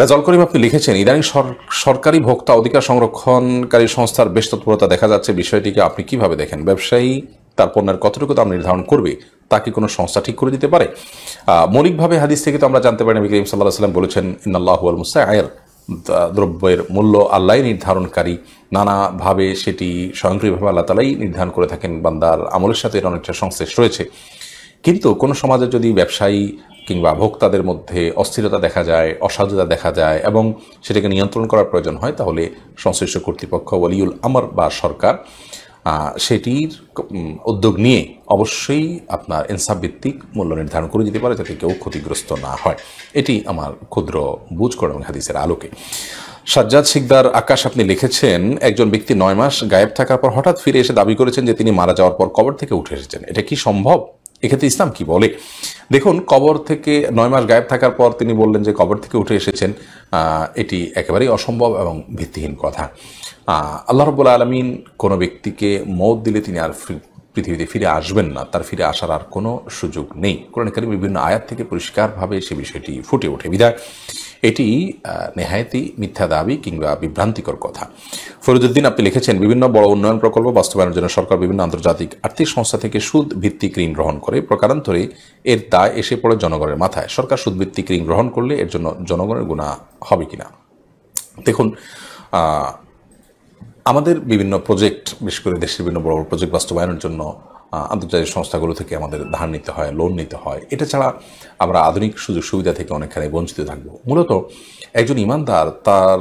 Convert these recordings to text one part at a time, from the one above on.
রেজাল করিম আপনি লিখেছেন ইদানিং সরকারি ভোক্তা অধিকার সংরক্ষণকারী সংস্থার বেশ তৎপরতা দেখা যাচ্ছে বিষয়টিকে আপনি কিভাবে দেখেন ব্যবসায়ী তার পণ্যের কতটুকু দাম নির্ধারণ করবে তা কি কোনো সংস্থা ঠিক করে দিতে পারে মৌলিকভাবে হাদিস থেকে তো আমরা জানতে পারি নবী করিম সাল্লাহ সাল্লাম বলেছেন ইন্নাল্লাহ আল মুসায়ের দ্রব্যের মূল্য আল্লাহ নির্ধারণকারী নানাভাবে সেটি স্বয়ংক্রিয়ভাবে আল্লাহ তালাই নির্ধারণ করে থাকেন বান্দার আমলের সাথে এর অনেকটা সংশ্লেষ রয়েছে কিন্তু কোনো সমাজে যদি ব্যবসায়ী কিংবা ভোক্তাদের মধ্যে অস্থিরতা দেখা যায় অসাধুতা দেখা যায় এবং সেটাকে নিয়ন্ত্রণ করার প্রয়োজন হয় তাহলে সংশ্লিষ্ট কর্তৃপক্ষ ওয়ালিউল আমার বা সরকার সেটির উদ্যোগ নিয়ে অবশ্যই আপনার ইনসাফ ভিত্তিক মূল্য নির্ধারণ করে দিতে পারে যাতে কেউ ক্ষতিগ্রস্ত না হয় এটি আমার ক্ষুদ্র বুঝ এবং হাদিসের আলোকে সাজ্জাদ শিকদার আকাশ আপনি লিখেছেন একজন ব্যক্তি নয় মাস গায়েব থাকার পর হঠাৎ ফিরে এসে দাবি করেছেন যে তিনি মারা যাওয়ার পর কবর থেকে উঠে এসেছেন এটা কি সম্ভব এক্ষেত্রে ইসলাম কি বলে দেখুন কবর থেকে নয় মাস গায়েব থাকার পর তিনি বললেন যে কবর থেকে উঠে এসেছেন এটি একেবারেই অসম্ভব এবং ভিত্তিহীন কথা আল্লাহ রবুল আলমিন কোনো ব্যক্তিকে মত দিলে তিনি আর পৃথিবীতে ফিরে আসবেন না তার ফিরে আসার আর কোনো সুযোগ নেই কোরআন বিভিন্ন আয়াত থেকে পরিষ্কারভাবে সে বিষয়টি ফুটে ওঠে বিদায় এটি নেহায়তি মিথ্যা দাবি কিংবা বিভ্রান্তিকর কথা ফরিদুদ্দিন আপনি লিখেছেন বিভিন্ন বড় উন্নয়ন প্রকল্প বাস্তবায়নের জন্য সরকার বিভিন্ন আন্তর্জাতিক আর্থিক সংস্থা থেকে সুদ ভিত্তিক ঋণ গ্রহণ করে প্রকারান্তরে এর দায় এসে পড়ে জনগণের মাথায় সরকার সুদ ভিত্তিক ঋণ গ্রহণ করলে এর জন্য জনগণের গুণা হবে কিনা দেখুন আমাদের বিভিন্ন প্রজেক্ট বিশেষ করে দেশের বিভিন্ন বড় বড় প্রজেক্ট বাস্তবায়নের জন্য আন্তর্জাতিক সংস্থাগুলো থেকে আমাদের ধার নিতে হয় লোন নিতে হয় এটা ছাড়া আমরা আধুনিক সুযোগ সুবিধা থেকে অনেকখানি বঞ্চিত থাকব মূলত একজন ইমানদার তার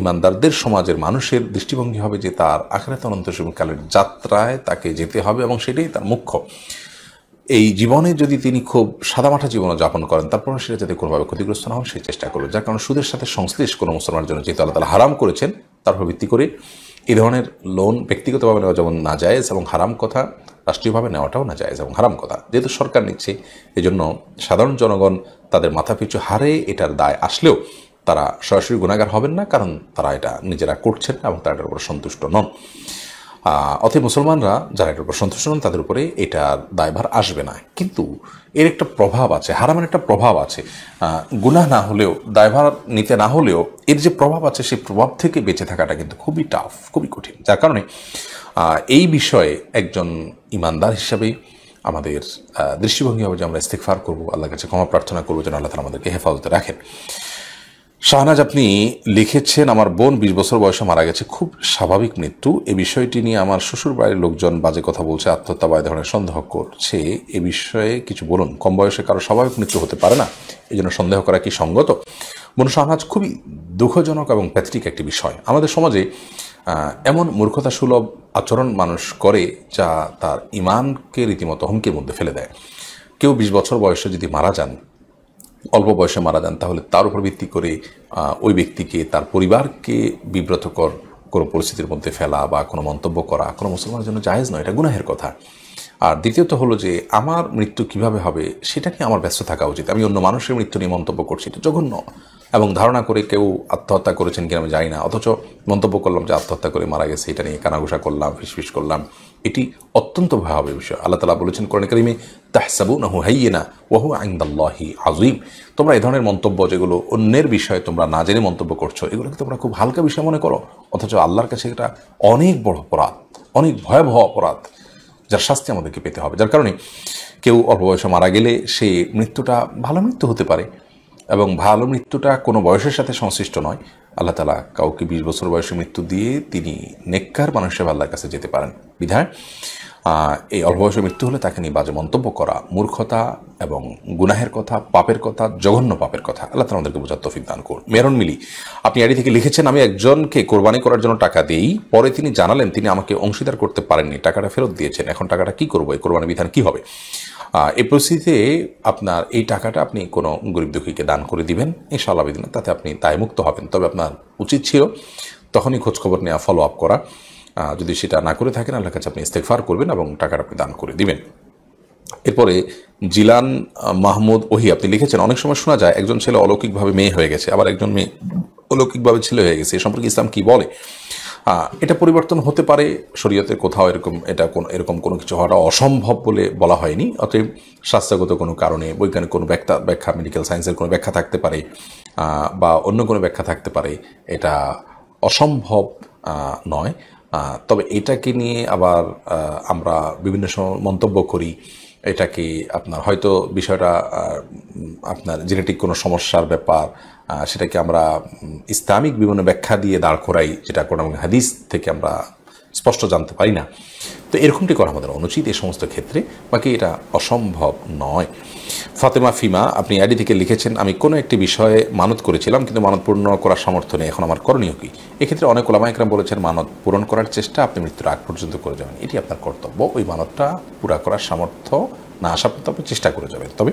ইমানদারদের সমাজের মানুষের দৃষ্টিভঙ্গি হবে যে তার আখরাত সময়কালের যাত্রায় তাকে যেতে হবে এবং সেটাই তার মুখ্য এই জীবনে যদি তিনি খুব সাদামাঠা জীবন যাপন করেন তারপর সেটা যাতে কোনোভাবে ক্ষতিগ্রস্ত না হন সেই চেষ্টা করবেন যার কারণ সুদের সাথে সংশ্লিষ্ট কোনো মুসলমানের জন্য যেহেতু আল্লাহ তালা হারাম করেছেন তার উপর ভিত্তি করে এই ধরনের লোন ব্যক্তিগতভাবে নেওয়া যেমন না যায় এবং হারাম কথা রাষ্ট্রীয়ভাবে নেওয়াটাও না জায়েজ এবং হারাম কথা যেহেতু সরকার নিচ্ছে এই জন্য সাধারণ জনগণ তাদের মাথা পিছু হারে এটার দায় আসলেও তারা সরাসরি গুণাগার হবেন না কারণ তারা এটা নিজেরা করছেন এবং তারা এটার উপর সন্তুষ্ট নন অতএব মুসলমানরা যারা এটার উপর সন্তুষ্ট হন তাদের উপরে এটা দায়ভার আসবে না কিন্তু এর একটা প্রভাব আছে হারামের একটা প্রভাব আছে গুনা না হলেও দায়ভার নিতে না হলেও এর যে প্রভাব আছে সেই প্রভাব থেকে বেঁচে থাকাটা কিন্তু খুবই টাফ খুবই কঠিন যার কারণে এই বিষয়ে একজন ইমানদার হিসাবে আমাদের দৃষ্টিভঙ্গি হবে যে আমরা ইস্তেকফার করবো আল্লাহ কাছে ক্ষমা প্রার্থনা করবো যেন আল্লাহ তালা আমাদেরকে হেফাজতে রাখেন শাহনাজ আপনি লিখেছেন আমার বোন বিশ বছর বয়সে মারা গেছে খুব স্বাভাবিক মৃত্যু এ বিষয়টি নিয়ে আমার শ্বশুর বাড়ির লোকজন বাজে কথা বলছে আত্মহত্যা বা ধরনের সন্দেহ করছে এ বিষয়ে কিছু বলুন কম বয়সে কারো স্বাভাবিক মৃত্যু হতে পারে না এই জন্য সন্দেহ করা কি সঙ্গত মনু শাহনাজ খুবই দুঃখজনক এবং প্যাথেটিক একটি বিষয় আমাদের সমাজে এমন মূর্খতা সুলভ আচরণ মানুষ করে যা তার ইমানকে রীতিমতো হুমকির মধ্যে ফেলে দেয় কেউ বিশ বছর বয়সে যদি মারা যান অল্প বয়সে মারা যান তাহলে তার উপর ভিত্তি করে ওই ব্যক্তিকে তার পরিবারকে বিব্রতকর কোনো পরিস্থিতির মধ্যে ফেলা বা কোনো মন্তব্য করা কোনো মুসলমানের জন্য জাহেজ নয় এটা গুনাহের কথা আর দ্বিতীয়ত হলো যে আমার মৃত্যু কিভাবে হবে সেটা নিয়ে আমার ব্যস্ত থাকা উচিত আমি অন্য মানুষের মৃত্যু নিয়ে মন্তব্য করছি এটা জঘন্য এবং ধারণা করে কেউ আত্মহত্যা করেছেন কিনা আমি জানি না অথচ মন্তব্য করলাম যে আত্মহত্যা করে মারা গেছে এটা নিয়ে কানাঘুষা করলাম ফিসফিস করলাম এটি অত্যন্ত ভয়াবহ বিষয় আল্লাহ তালা বলেছেন কোরআন করিমে তাহসাবু না ও ওহু আইন্দাল্লাহি আজিম তোমরা এই ধরনের মন্তব্য যেগুলো অন্যের বিষয়ে তোমরা না জেনে মন্তব্য করছো এগুলোকে তোমরা খুব হালকা বিষয় মনে করো অথচ আল্লাহর কাছে এটা অনেক বড় অপরাধ অনেক ভয়াবহ অপরাধ যার শাস্তি আমাদেরকে পেতে হবে যার কারণে কেউ অল্প বয়সে মারা গেলে সে মৃত্যুটা ভালো মৃত্যু হতে পারে এবং ভালো মৃত্যুটা কোনো বয়সের সাথে সংশ্লিষ্ট নয় আল্লাহ তালা কাউকে বিশ বছর বয়সে মৃত্যু দিয়ে তিনি নেককার মানুষের আল্লাহর কাছে যেতে পারেন বিধায় এই অল্প বয়সে মৃত্যু হলে তাকে নিয়ে বাজে মন্তব্য করা মূর্খতা এবং গুনাহের কথা পাপের কথা জঘন্য পাপের কথা আল্লাহ তালা আমাদেরকে বোঝার তফিক দান করুন মেরন মিলি আপনি আডি থেকে লিখেছেন আমি একজনকে কোরবানি করার জন্য টাকা দিই পরে তিনি জানালেন তিনি আমাকে অংশীদার করতে পারেননি টাকাটা ফেরত দিয়েছেন এখন টাকাটা কি করবো এই কোরবানি বিধান কি হবে এই পরিস্থিতিতে আপনার এই টাকাটা আপনি কোনো গরিব দুঃখীকে দান করে দিবেন এই বিদিন তাতে আপনি দায়মুক্ত হবেন তবে আপনার উচিত ছিল তখনই খোঁজখবর নেওয়া ফলো আপ করা যদি সেটা না করে থাকেন আল্লাহ কাছে আপনি ইস্তেকফার করবেন এবং টাকাটা আপনি দান করে দিবেন এরপরে জিলান মাহমুদ ওহি আপনি লিখেছেন অনেক সময় শোনা যায় একজন ছেলে অলৌকিকভাবে মেয়ে হয়ে গেছে আবার একজন মেয়ে অলৌকিকভাবে ছেলে হয়ে গেছে এ সম্পর্কে ইসলাম কি বলে এটা পরিবর্তন হতে পারে শরীয়তে কোথাও এরকম এটা কোন এরকম কোনো কিছু হওয়াটা অসম্ভব বলে বলা হয়নি অতএব স্বাস্থ্যগত কোনো কারণে বৈজ্ঞানিক কোনো ব্যাখ্যা ব্যাখ্যা মেডিকেল সায়েন্সের কোনো ব্যাখ্যা থাকতে পারে বা অন্য কোনো ব্যাখ্যা থাকতে পারে এটা অসম্ভব নয় তবে এটাকে নিয়ে আবার আমরা বিভিন্ন সময় মন্তব্য করি এটাকে আপনার হয়তো বিষয়টা আপনার জেনেটিক কোনো সমস্যার ব্যাপার সেটাকে আমরা ইসলামিক বিভিন্ন ব্যাখ্যা দিয়ে দাঁড় করাই যেটা কোনো হাদিস থেকে আমরা স্পষ্ট জানতে পারি না তো এরকমটি করা আমাদের অনুচিত এই সমস্ত ক্ষেত্রে বাকি এটা অসম্ভব নয় ফাতেমা ফিমা আপনি আইডি থেকে লিখেছেন আমি কোনো একটি বিষয়ে মানত করেছিলাম কিন্তু মানত পূর্ণ করার সামর্থ্য নেই এখন আমার করণীয় কি এক্ষেত্রে অনেক ওলামা একরাম বলেছেন মানত পূরণ করার চেষ্টা আপনি মৃত্যুর আগ পর্যন্ত করে যাবেন এটি আপনার কর্তব্য ওই মানতটা পুরা করার সামর্থ্য না আসা পর্যন্ত আপনি চেষ্টা করে যাবেন তবে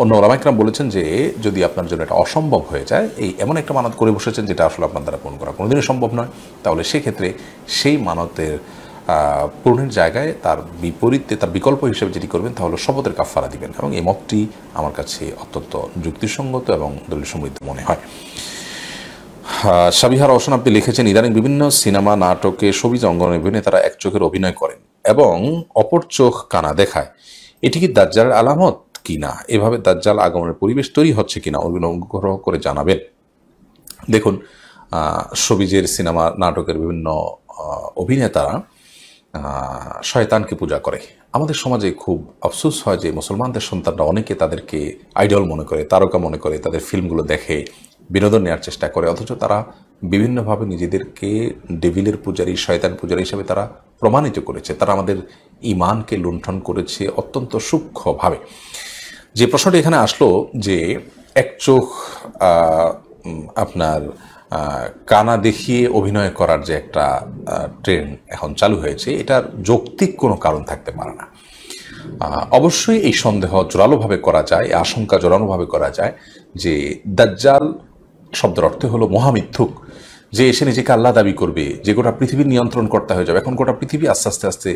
অন্য ওলামা একরাম বলেছেন যে যদি আপনার জন্য এটা অসম্ভব হয়ে যায় এই এমন একটা মানত করে বসেছেন যেটা আসলে আপনার দ্বারা পূরণ করা কোনোদিনই সম্ভব নয় তাহলে সেক্ষেত্রে সেই মানতের পূরণের জায়গায় তার বিপরীতে তার বিকল্প হিসেবে যেটি করবেন তাহলে শপথের কাফারা দিবেন এবং এই মতটি আমার কাছে অত্যন্ত যুক্তিসঙ্গত এবং দলীয় সমৃদ্ধ মনে হয় সাবিহার অসন আপনি লিখেছেন ইদানিং বিভিন্ন সিনেমা নাটকে সবিজ অঙ্গনে বিভিন্ন তারা এক চোখের অভিনয় করেন এবং অপর চোখ কানা দেখায় এটি কি দাজ্জালের আলামত কি না এভাবে দাজ্জাল আগমনের পরিবেশ তৈরি হচ্ছে কিনা অনুগ্রহ করে জানাবেন দেখুন সবিজের সিনেমা নাটকের বিভিন্ন অভিনেতারা শয়তানকে পূজা করে আমাদের সমাজে খুব আফসোস হয় যে মুসলমানদের সন্তানরা অনেকে তাদেরকে আইডল মনে করে তারকা মনে করে তাদের ফিল্মগুলো দেখে বিনোদন নেওয়ার চেষ্টা করে অথচ তারা বিভিন্নভাবে নিজেদেরকে ডেভিলের পূজারী শয়তান পূজারী হিসেবে তারা প্রমাণিত করেছে তারা আমাদের ইমানকে লুণ্ঠন করেছে অত্যন্ত সূক্ষ্মভাবে যে প্রশ্নটি এখানে আসলো যে এক চোখ আপনার কানা দেখিয়ে অভিনয় করার যে একটা ট্রেন এখন চালু হয়েছে এটার যৌক্তিক কোনো কারণ থাকতে পারে না অবশ্যই এই সন্দেহ জোরালোভাবে করা যায় আশঙ্কা জোরালোভাবে করা যায় যে দাজ্জাল শব্দের অর্থ হলো মহামিথ্যুক যে এসে নিজেকে আল্লাহ দাবি করবে যে গোটা পৃথিবীর নিয়ন্ত্রণকর্তা হয়ে যাবে এখন গোটা পৃথিবী আস্তে আস্তে আস্তে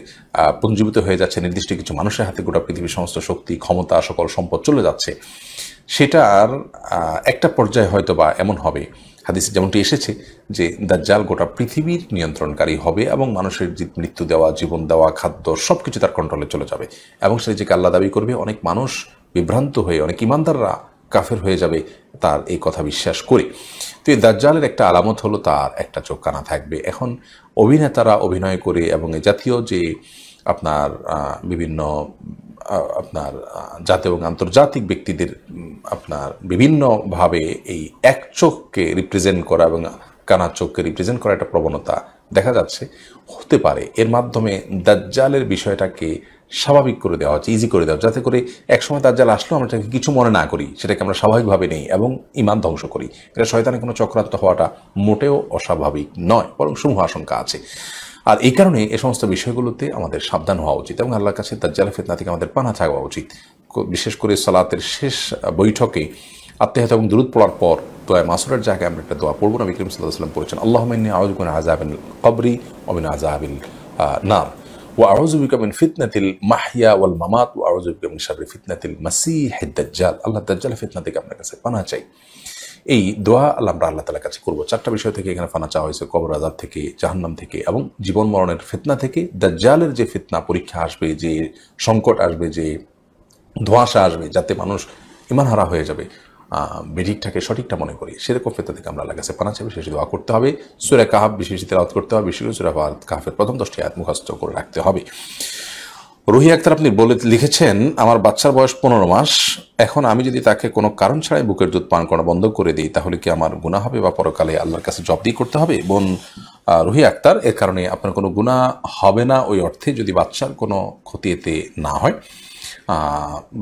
পুঞ্জীবিত হয়ে যাচ্ছে নির্দিষ্ট কিছু মানুষের হাতে গোটা পৃথিবীর সমস্ত শক্তি ক্ষমতা সকল সম্পদ চলে যাচ্ছে সেটার একটা পর্যায়ে হয়তো বা এমন হবে হাদিস যেমনটি এসেছে যে দাজ্জাল গোটা পৃথিবীর নিয়ন্ত্রণকারী হবে এবং মানুষের মৃত্যু দেওয়া জীবন দেওয়া খাদ্য সব কিছু তার কন্ট্রোলে চলে যাবে এবং সে নিজেকে আল্লাহ দাবি করবে অনেক মানুষ বিভ্রান্ত হয়ে অনেক ইমানদাররা কাফের হয়ে যাবে তার এই কথা বিশ্বাস করে তো এই দাজ্জালের একটা আলামত হলো তার একটা চোখ কানা থাকবে এখন অভিনেতারা অভিনয় করে এবং জাতীয় যে আপনার বিভিন্ন আপনার জাতীয় এবং আন্তর্জাতিক ব্যক্তিদের আপনার বিভিন্নভাবে এই এক চোখকে রিপ্রেজেন্ট করা এবং কানা চোখকে রিপ্রেজেন্ট করা একটা প্রবণতা দেখা যাচ্ছে হতে পারে এর মাধ্যমে দাজ্জালের বিষয়টাকে স্বাভাবিক করে দেওয়া হচ্ছে ইজি করে দেওয়া যাতে করে একসময় দাজ্জাল আসলেও আমরা এটাকে কিছু মনে না করি সেটাকে আমরা স্বাভাবিকভাবে নেই এবং ইমান ধ্বংস করি এটা শয়তানের কোনো চক্রান্ত হওয়াটা মোটেও অস্বাভাবিক নয় বরং সমূহ আশঙ্কা আছে আর এই কারণে এ সমস্ত বিষয়গুলোতে আমাদের সাবধান হওয়া উচিত এবং আল্লাহর কাছে তার জালাফেত না থেকে আমাদের পানা থাকা উচিত বিশেষ করে সালাতের শেষ বৈঠকে আত্মীয়ত এবং দূরত পড়ার পর দোয়া মাসুরের জায়গায় আমরা একটা দোয়া পড়বো না বিক্রম সাল্লাহ সাল্লাম পড়েছেন আল্লাহ মিন আউজগুন আজাবিন কবরি অমিন আজাবিল নাম ও আউজুবিকা ফিতনাতিল মাহিয়া ওয়াল মামাত ও আউজুবিকা মিন সাবরি ফিতনাতিল মাসি দাজ্জাল আল্লাহ দাজ্জাল ফিতনা থেকে আপনার কাছে পানা চাই এই দোয়া আল্লাহ আমরা আল্লাহ তালার কাছে করবো চারটা বিষয় থেকে এখানে ফানা চাওয়া হয়েছে কবর আজাব থেকে জাহান্নাম থেকে এবং জীবন মরণের ফিতনা থেকে দাজ্জালের যে ফিতনা পরীক্ষা আসবে যে সংকট আসবে যে ধোঁয়াশা আসবে যাতে মানুষ ইমান হারা হয়ে যাবে বেঠিকটাকে সঠিকটা মনে করি সেরকম ফেতা থেকে আমরা আল্লাহ কাছে পানা চাই বিশেষ দোয়া করতে হবে সুরে কাহাব বিশেষ তেলাওয়াত করতে হবে বিশেষ সুরে কাহাফের প্রথম দশটি আয়াত করে রাখতে হবে রুহি আক্তার আপনি বলে লিখেছেন আমার বাচ্চার বয়স পনেরো মাস এখন আমি যদি তাকে কোনো কারণ ছাড়াই বুকের দুধ পান করা বন্ধ করে দিই তাহলে কি আমার গুণা হবে বা পরকালে আল্লাহর কাছে জব্দি করতে হবে বোন রুহি আক্তার এর কারণে আপনার কোনো গুণা হবে না ওই অর্থে যদি বাচ্চার কোনো ক্ষতি এতে না হয়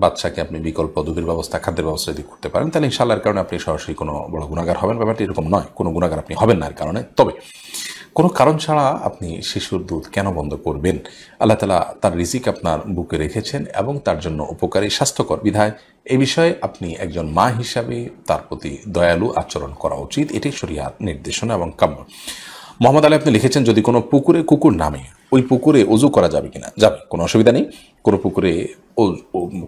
বাচ্চাকে আপনি বিকল্প দুধের ব্যবস্থা খাদ্যের ব্যবস্থা যদি করতে পারেন তাহলে ইনশাল্লাহ কারণে আপনি সরাসরি কোনো বড় গুণাগার হবেন ব্যাপারটি এরকম নয় কোনো গুণাগার আপনি হবেন না এর কারণে তবে কোনো কারণ ছাড়া আপনি শিশুর দুধ কেন বন্ধ করবেন আল্লাহ তালা তার রিজিক আপনার বুকে রেখেছেন এবং তার জন্য উপকারী স্বাস্থ্যকর বিধায় এ বিষয়ে আপনি একজন মা হিসাবে তার প্রতি দয়ালু আচরণ করা উচিত এটাই শরিয়ার নির্দেশনা এবং কাম্য মোহাম্মদ আলী আপনি লিখেছেন যদি কোনো পুকুরে কুকুর নামে ওই পুকুরে অজু করা যাবে কিনা যাবে কোনো অসুবিধা নেই কোনো পুকুরে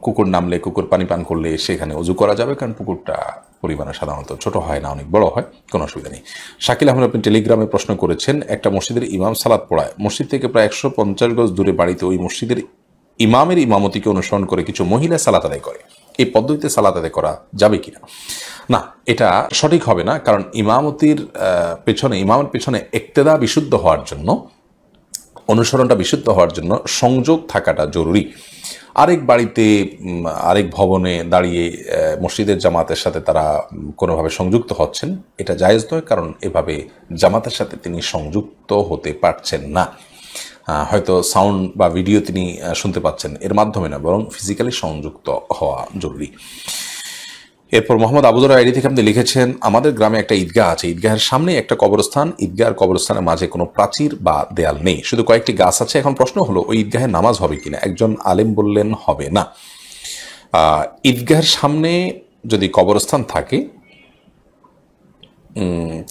কুকুর নামলে কুকুর পানি পান করলে সেখানে অজু করা যাবে কারণ পুকুরটা পরিমাণে সাধারণত ছোট হয় না অনেক বড় হয় কোনো অসুবিধা নেই শাকিল আহমেদ আপনি টেলিগ্রামে প্রশ্ন করেছেন একটা মসজিদের ইমাম সালাদ পড়ায় মসজিদ থেকে প্রায় একশো পঞ্চাশ গজ দূরে বাড়িতে ওই মসজিদের ইমামের ইমামতিকে অনুসরণ করে কিছু মহিলা সালাত আদায় করে এই পদ্ধতিতে সালাত আদায় করা যাবে কিনা না এটা সঠিক হবে না কারণ ইমামতির পেছনে ইমামের পেছনে একতেদা বিশুদ্ধ হওয়ার জন্য অনুসরণটা বিশুদ্ধ হওয়ার জন্য সংযোগ থাকাটা জরুরি আরেক বাড়িতে আরেক ভবনে দাঁড়িয়ে মসজিদের জামাতের সাথে তারা কোনোভাবে সংযুক্ত হচ্ছেন এটা জায়েজ নয় কারণ এভাবে জামাতের সাথে তিনি সংযুক্ত হতে পারছেন না হয়তো সাউন্ড বা ভিডিও তিনি শুনতে পাচ্ছেন এর মাধ্যমে না বরং ফিজিক্যালি সংযুক্ত হওয়া জরুরি এরপর মোহাম্মদ আবুদুর আইডি থেকে আপনি লিখেছেন আমাদের গ্রামে একটা ঈদগাহ আছে ঈদগাহের সামনে একটা কবরস্থান ঈদগাহের কবরস্থানের মাঝে কোনো প্রাচীর বা দেয়াল নেই শুধু কয়েকটি গাছ আছে এখন প্রশ্ন হলো ওই ঈদগাহে নামাজ হবে কিনা একজন আলেম বললেন হবে না ঈদগাহের সামনে যদি কবরস্থান থাকে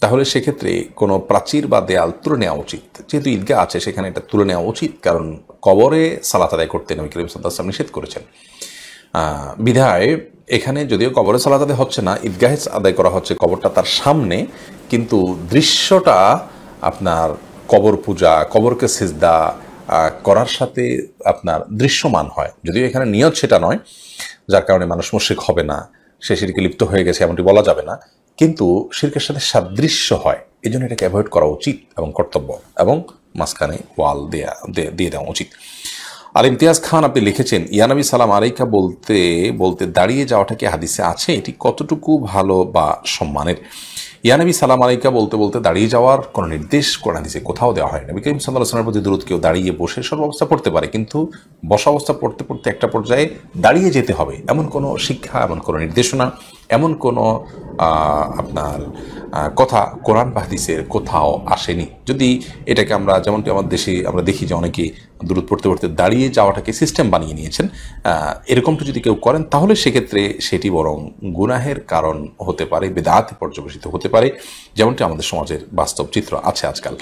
তাহলে সেক্ষেত্রে কোনো প্রাচীর বা দেয়াল তুলে নেওয়া উচিত যেহেতু ঈদগাহ আছে সেখানে এটা তুলে নেওয়া উচিত কারণ কবরে সালাত আদায় করতে নবী করিম সাল্লাহ নিষেধ করেছেন বিধায় এখানে যদিও কবরে সালাত হচ্ছে না ঈদগাহে আদায় করা হচ্ছে কবরটা তার সামনে কিন্তু দৃশ্যটা আপনার কবর পূজা কবরকে সিজদা করার সাথে আপনার দৃশ্যমান হয় যদিও এখানে নিয়ত সেটা নয় যার কারণে মানুষ মুশিক হবে না সে সিরকে লিপ্ত হয়ে গেছে এমনটি বলা যাবে না কিন্তু শিরকের সাথে সাদৃশ্য হয় এই জন্য এটাকে অ্যাভয়েড করা উচিত এবং কর্তব্য এবং মাঝখানে ওয়াল দেয়া দিয়ে দেওয়া উচিত আর ইমতিয়াজ খান আপনি লিখেছেন ইয়ানবী সালাম আরেকা বলতে বলতে দাঁড়িয়ে যাওয়াটা কি হাদিসে আছে এটি কতটুকু ভালো বা সম্মানের ইয়ানবী সালাম আলাইকা বলতে বলতে দাঁড়িয়ে যাওয়ার কোনো নির্দেশ কোরআন হাদিসে কোথাও দেওয়া হয় নবী করিম সাল্লাহ প্রতি দূরত কেউ দাঁড়িয়ে বসে সব অবস্থা পড়তে পারে কিন্তু বসা অবস্থা পড়তে পড়তে একটা পর্যায়ে দাঁড়িয়ে যেতে হবে এমন কোনো শিক্ষা এমন কোনো নির্দেশনা এমন কোনো আপনার কথা কোরআন বাহাদিসের কোথাও আসেনি যদি এটাকে আমরা যেমনটি আমার দেশে আমরা দেখি যে অনেকে দূরত পড়তে পড়তে দাঁড়িয়ে যাওয়াটাকে সিস্টেম বানিয়ে নিয়েছেন এরকমটা যদি কেউ করেন তাহলে সেক্ষেত্রে সেটি বরং গুনাহের কারণ হতে পারে বেদাত পর্যবেসিত হতে পারে যেমনটি আমাদের সমাজের বাস্তব চিত্র আছে আজকাল